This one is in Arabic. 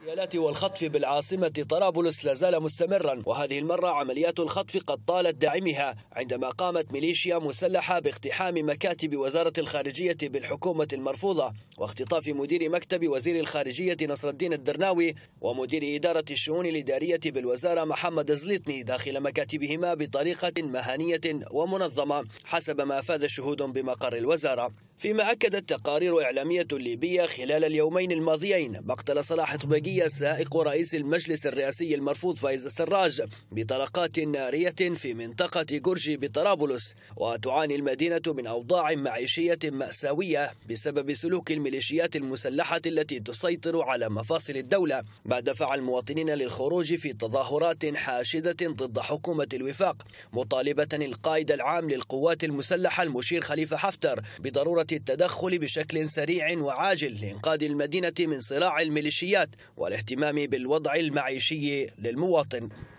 الاغتيالات والخطف بالعاصمة طرابلس لازال مستمرا وهذه المرة عمليات الخطف قد طالت داعمها عندما قامت ميليشيا مسلحة باقتحام مكاتب وزارة الخارجية بالحكومة المرفوضة واختطاف مدير مكتب وزير الخارجية نصر الدين الدرناوي ومدير إدارة الشؤون الإدارية بالوزارة محمد زليطني داخل مكاتبهما بطريقة مهنية ومنظمة حسب ما أفاد شهود بمقر الوزارة فيما أكدت تقارير إعلامية ليبية خلال اليومين الماضيين مقتل صلاح طبيقية سائق رئيس المجلس الرئاسي المرفوض فايز السراج بطلقات نارية في منطقة جورجي بطرابلس وتعاني المدينة من أوضاع معيشية مأساوية بسبب سلوك الميليشيات المسلحة التي تسيطر على مفاصل الدولة ما دفع المواطنين للخروج في تظاهرات حاشدة ضد حكومة الوفاق مطالبة القائد العام للقوات المسلحة المشير خليفة حفتر بضرورة التدخل بشكل سريع وعاجل لإنقاذ المدينة من صراع الميليشيات والاهتمام بالوضع المعيشي للمواطن